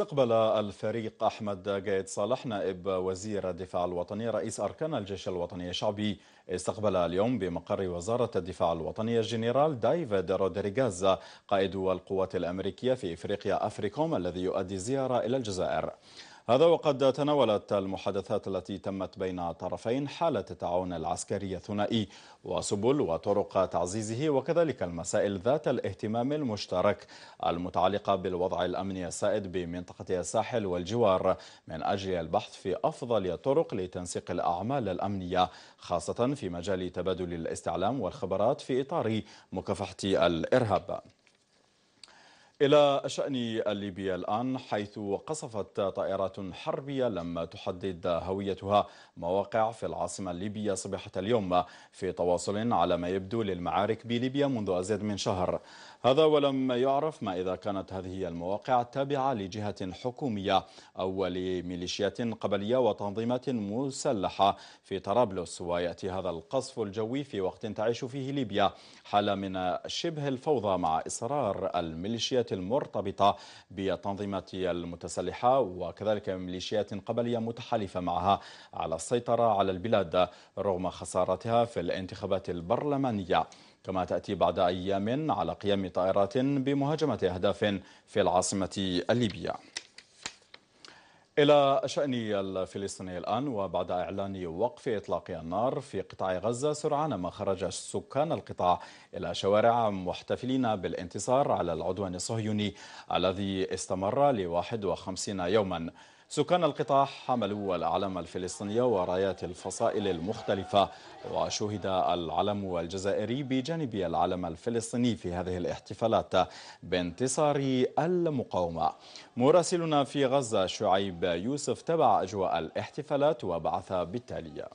استقبل الفريق أحمد قايد صالح نائب وزير الدفاع الوطني رئيس أركان الجيش الوطني الشعبي استقبل اليوم بمقر وزارة الدفاع الوطني الجنرال دايفيد رودريغاز قائد القوات الأمريكية في إفريقيا أفريكوم الذي يؤدي زيارة إلى الجزائر هذا وقد تناولت المحادثات التي تمت بين الطرفين حالة التعاون العسكري الثنائي وسبل وطرق تعزيزه وكذلك المسائل ذات الاهتمام المشترك المتعلقة بالوضع الأمني السائد بمنطقة الساحل والجوار من أجل البحث في أفضل الطرق لتنسيق الأعمال الأمنية خاصة في مجال تبادل الاستعلام والخبرات في إطار مكافحة الإرهاب إلى شأن ليبيا الآن حيث قصفت طائرات حربية لم تحدد هويتها مواقع في العاصمة الليبية صباحة اليوم في تواصل على ما يبدو للمعارك بليبيا منذ أزيد من شهر هذا ولم يعرف ما إذا كانت هذه المواقع تابعة لجهة حكومية أو لميليشيات قبلية وتنظيمات مسلحة في طرابلس ويأتي هذا القصف الجوي في وقت تعيش فيه ليبيا حالة من شبه الفوضى مع إصرار الميليشيات المرتبطة بالتنظيمات المتسلحة وكذلك ميليشيات قبلية متحالفة معها على السيطرة على البلاد رغم خسارتها في الانتخابات البرلمانية كما تأتي بعد أيام على قيام طائرات بمهاجمة أهداف في العاصمة الليبية إلى شأن الفلسطيني الآن وبعد إعلان وقف إطلاق النار في قطاع غزة سرعان ما خرج سكان القطاع إلى شوارع محتفلين بالانتصار على العدوان الصهيوني الذي استمر لواحد 51 يوماً سكان القطاع حملوا الأعلام الفلسطينية ورايات الفصائل المختلفة وشهد العلم الجزائري بجانب العلم الفلسطيني في هذه الاحتفالات بانتصار المقاومة مراسلنا في غزة شعيب يوسف تبع أجواء الاحتفالات وبعث بالتالية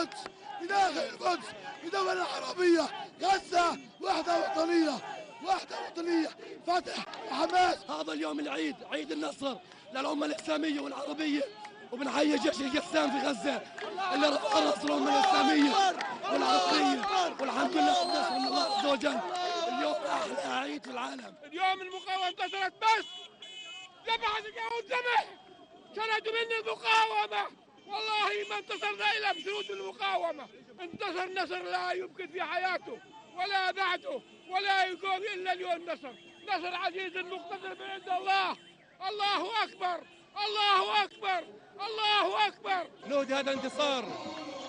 القدس في داخل القدس في دولة العربية غزة وحدة وطنية وحدة وطنية فتح وحماس هذا اليوم العيد عيد النصر للأمة الإسلامية والعربية وبنحيي جيش القسام في غزة اللي رفع راس الأمة الإسلامية والعربية والحمد لله الناس من الله عز وجل اليوم أحلى عيد في العالم اليوم المقاومة انتصرت بس ذبحت حد ذبح شردوا مني المقاومة والله ما انتصرنا إلا بجنود المقاومة انتصر نصر لا يمكن في حياته ولا بعده ولا يقوم إلا اليوم نصر نصر عزيز مقتدر من عند الله الله أكبر الله أكبر الله أكبر نهدي هذا الانتصار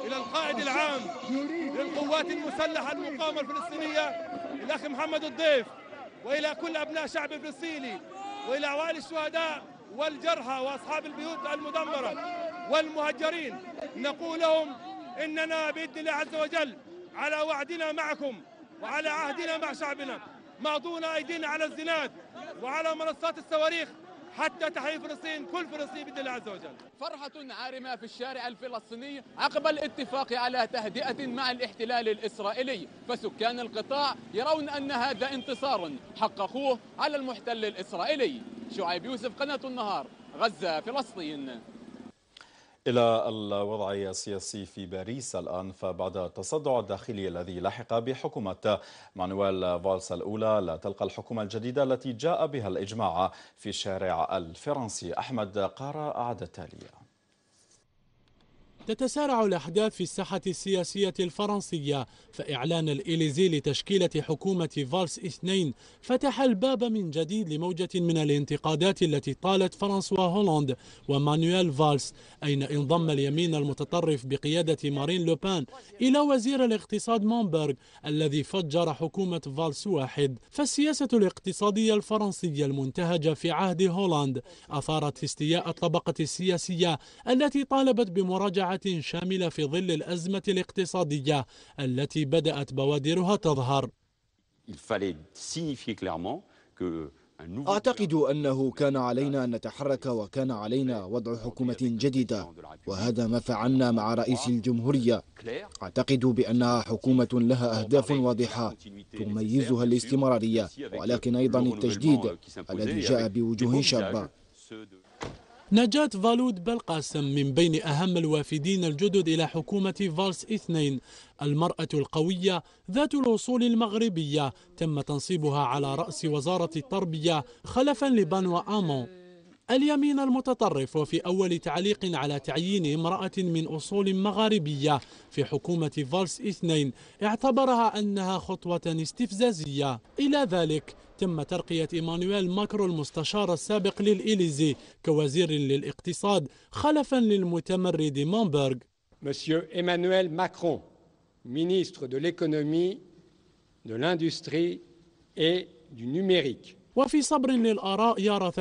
إلى القائد العام للقوات المسلحة المقاومة الفلسطينية الأخ محمد الضيف وإلى كل أبناء شعب فلسطيني وإلى عوائل الشهداء والجرحى واصحاب البيوت المدمره والمهجرين نقول لهم اننا باذن الله عز وجل على وعدنا معكم وعلى عهدنا مع شعبنا ماضون ايدينا على الزناد وعلى منصات الصواريخ حتى تحيي فلسطين كل فلسطين باذن الله عز وجل. فرحة عارمة في الشارع الفلسطيني عقب الاتفاق على تهدئة مع الاحتلال الاسرائيلي، فسكان القطاع يرون ان هذا انتصار حققوه على المحتل الاسرائيلي. شعيب يوسف قناة النهار غزة فلسطين إلى الوضع السياسي في باريس الآن فبعد التصدع الداخلي الذي لحق بحكومة مانويل فالس الأولى لا تلقى الحكومة الجديدة التي جاء بها الإجماع في الشارع الفرنسي أحمد قارة أعد التالية تتسارع الأحداث في الساحة السياسية الفرنسية فإعلان الإليزي لتشكيلة حكومة فالس اثنين فتح الباب من جديد لموجة من الانتقادات التي طالت فرانسوا هولاند ومانويل فالس أين انضم اليمين المتطرف بقيادة مارين لوبان إلى وزير الاقتصاد مونبرغ الذي فجر حكومة فالس واحد فالسياسة الاقتصادية الفرنسية المنتهجة في عهد هولاند أثارت استياء الطبقة السياسية التي طالبت بمراجعة شاملة في ظل الأزمة الاقتصادية التي بدأت بوادرها تظهر أعتقد أنه كان علينا أن نتحرك وكان علينا وضع حكومة جديدة وهذا ما فعلنا مع رئيس الجمهورية أعتقد بأنها حكومة لها أهداف واضحة تميزها الاستمرارية ولكن أيضا التجديد الذي جاء بوجوه شابة نجاة فالود بلقاسم من بين أهم الوافدين الجدد إلى حكومة فالس اثنين المرأة القوية ذات الأصول المغربية تم تنصيبها على رأس وزارة التربية خلفا لبانوا آمون اليمين المتطرف في أول تعليق على تعيين امرأة من أصول مغاربية في حكومة فالس اثنين اعتبرها أنها خطوة استفزازية إلى ذلك تم ترقية إيمانويل ماكرو المستشار السابق للإليزي كوزير للاقتصاد خلفا للمتمرد مونبرغ Monsieur Emmanuel Macron, ministre de l'économie, de l'industrie et du numérique, وفي صبر للآراء يرى 63%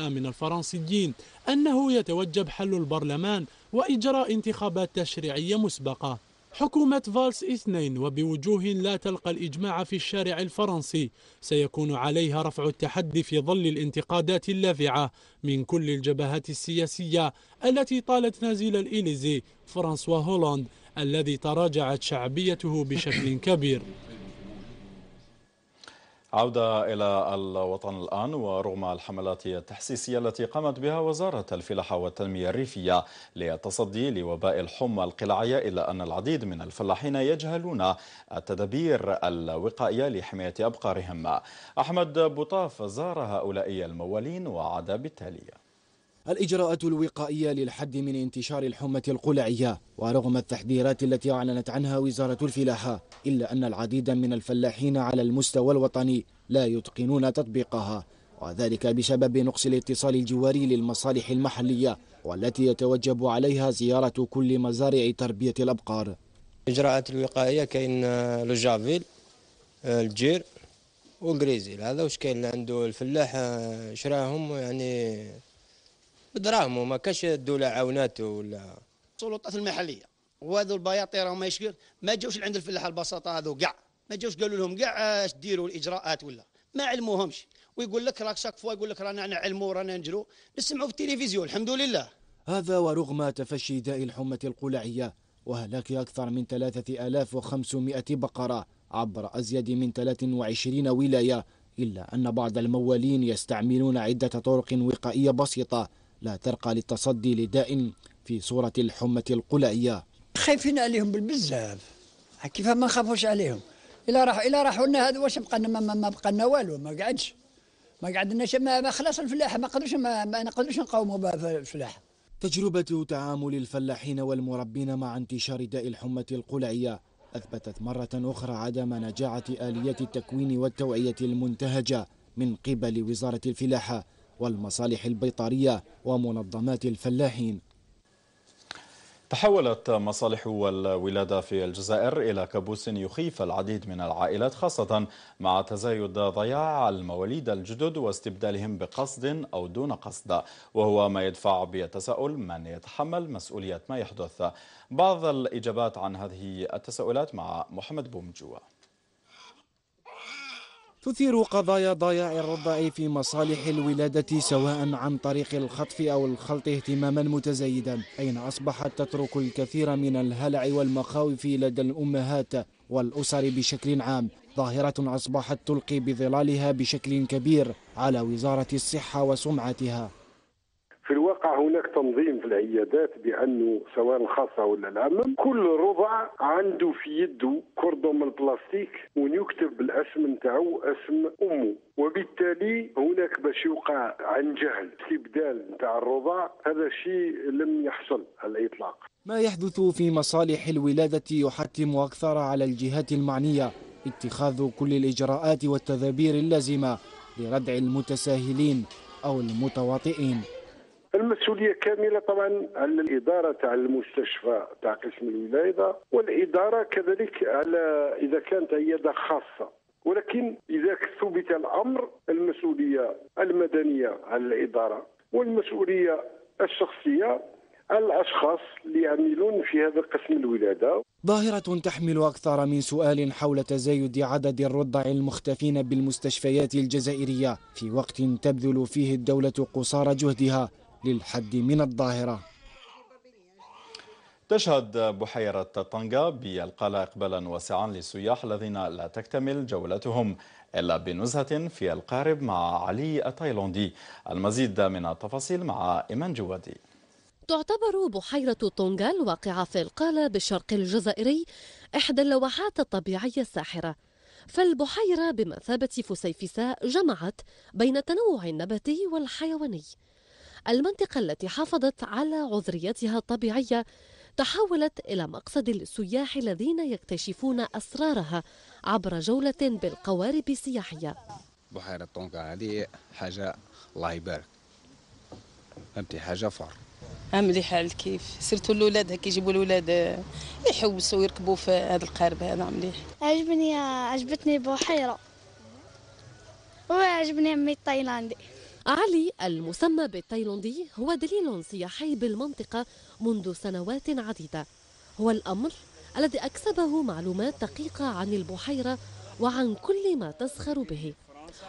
من الفرنسيين أنه يتوجب حل البرلمان وإجراء انتخابات تشريعية مسبقة حكومة فالس اثنين وبوجوه لا تلقى الإجماع في الشارع الفرنسي سيكون عليها رفع التحدي في ظل الانتقادات اللاذعة من كل الجبهات السياسية التي طالت نازل الإليزي فرانسوا هولاند الذي تراجعت شعبيته بشكل كبير عودة إلى الوطن الآن ورغم الحملات التحسيسية التي قامت بها وزارة الفلاحة والتنمية الريفية للتصدي لوباء الحمى القلاعية إلا أن العديد من الفلاحين يجهلون التدابير الوقائية لحماية أبقارهم أحمد بوطاف زار هؤلاء الموالين وعاد بالتالي الإجراءات الوقائية للحد من انتشار الحمة القلعية ورغم التحذيرات التي أعلنت عنها وزارة الفلاحة إلا أن العديد من الفلاحين على المستوى الوطني لا يتقنون تطبيقها وذلك بسبب نقص الاتصال الجواري للمصالح المحلية والتي يتوجب عليها زيارة كل مزارع تربية الأبقار إجراءات الوقائية كاين آه، لجافيل آه، الجير وغريزيل هذا واش كاين عنده الفلاح آه، شراهم يعني بدراهمه ما كاش الدوله عاوناته ولا السلطات المحليه وهذو البياطي راهم ما يشكل ما جاوش لعند الفلاح البساطه هذو كاع ما جاوش قالوا لهم كاع اش ديروا الاجراءات ولا ما علموهمش ويقول لك راك شاك فوا يقول لك رانا نعلموا رانا نجرو نسمعوا في التلفزيون الحمد لله هذا ورغم تفشي داء الحمة القلعية وهلاك أكثر من 3500 بقرة عبر أزيد من 23 ولاية إلا أن بعض الموالين يستعملون عدة طرق وقائية بسيطة لا ترقى للتصدي لداء في صورة الحمة القلعية خايفين عليهم بالبزاف كيف ما نخافوش عليهم الا راح الا راحوا لنا هذا واش بقى ما, ما بقى لنا والو ما قعدش ما قعدناش ما خلاص الفلاحه ما قدروش ما, ما نقدروش نقاوموا الفلاحة تجربة تعامل الفلاحين والمربين مع انتشار داء الحمة القلعية أثبتت مرة أخرى عدم نجاعة آليات التكوين والتوعية المنتهجة من قبل وزارة الفلاحة والمصالح البيطارية ومنظمات الفلاحين تحولت مصالح الولادة في الجزائر إلى كابوس يخيف العديد من العائلات خاصة مع تزايد ضياع المواليد الجدد واستبدالهم بقصد أو دون قصد وهو ما يدفع بالتساؤل من يتحمل مسؤولية ما يحدث بعض الإجابات عن هذه التساؤلات مع محمد بومجوه تثير قضايا ضياع الرضع في مصالح الولادة سواء عن طريق الخطف أو الخلط اهتماما متزايدا أين أصبحت تترك الكثير من الهلع والمخاوف لدى الأمهات والأسر بشكل عام ظاهرة أصبحت تلقي بظلالها بشكل كبير على وزارة الصحة وسمعتها في الواقع هناك تنظيم في العيادات بانه سواء الخاصه ولا العامه كل رضع عنده في يده كوردون من البلاستيك ونكتب بالاسم نتاعو اسم امه وبالتالي هناك باش يوقع عن جهل استبدال نتاع الرضع هذا الشيء لم يحصل على الاطلاق ما يحدث في مصالح الولاده يحتم اكثر على الجهات المعنيه اتخاذ كل الاجراءات والتدابير اللازمه لردع المتساهلين او المتواطئين المسؤوليه كامله طبعا على الاداره تاع المستشفى تاع قسم الولاده والاداره كذلك على اذا كانت عياده خاصه ولكن اذا ثبت الامر المسؤوليه المدنيه على الاداره والمسؤوليه الشخصيه على الاشخاص اللي يعملون في هذا قسم الولاده ظاهرة تحمل أكثر من سؤال حول تزايد عدد الرضع المختفين بالمستشفيات الجزائرية في وقت تبذل فيه الدولة قصارى جهدها للحد من الظاهرة تشهد بحيرة طنجة بالقلة إقبالا واسعا للسياح الذين لا تكتمل جولتهم إلا بنزهة في القارب مع علي التايلوندي المزيد من التفاصيل مع إيمان جوادي تعتبر بحيرة طونغا الواقعة في القالة بالشرق الجزائري إحدى اللوحات الطبيعية الساحرة فالبحيرة بمثابة فسيفساء جمعت بين التنوع النباتي والحيواني المنطقة التي حافظت على عذريتها الطبيعية تحولت إلى مقصد للسياح الذين يكتشفون أسرارها عبر جولة بالقوارب السياحية بحيرة طونكا هذه حاجة الله يبارك فهمتي حاجة فار مليحة كيف سيرتو الأولاد هكا يجيبوا الأولاد آه، يحوسوا ويركبوا في هذا القارب هذا مليح عجبني آه، عجبتني بحيرة وعجبني عمي التايلاندي علي المسمى بالتايلندي هو دليل سياحي بالمنطقة منذ سنوات عديدة هو الأمر الذي أكسبه معلومات دقيقة عن البحيرة وعن كل ما تزخر به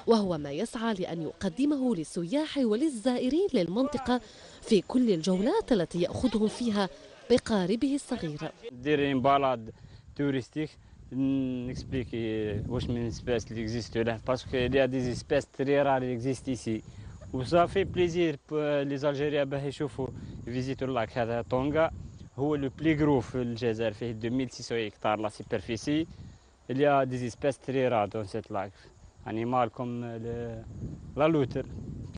وهو ما يسعى لأن يقدمه للسياح وللزائرين للمنطقة في كل الجولات التي يأخذهم فيها بقاربه الصغير ديرين بلد توريستيك نكسبليكي واش من اللي اكزيستو باسكو ici وصافي بليزير لي الجيريا باه يشوفوا فيزيتو لاك هذا طونغا هو لو بلي غرو في الجزائر فيه 2600 هكتار لا سوبرفيسي اللي دي سبيس تري را دون سيت لاك انيمال كوم لا لوتر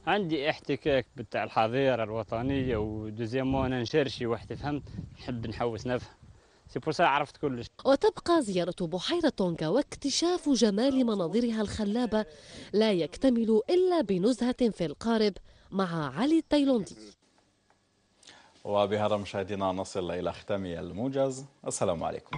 عندي احتكاك بتاع الحظيره الوطنيه ودوزيامون انا نشرشي واحد فهمت نحب نحوس نفهم سي عرفت كلش وتبقى زيارة بحيرة تونغا واكتشاف جمال مناظرها الخلابة لا يكتمل إلا بنزهة في القارب مع علي التايلوندي وبهذا مشاهدينا نصل إلى ختام الموجز السلام عليكم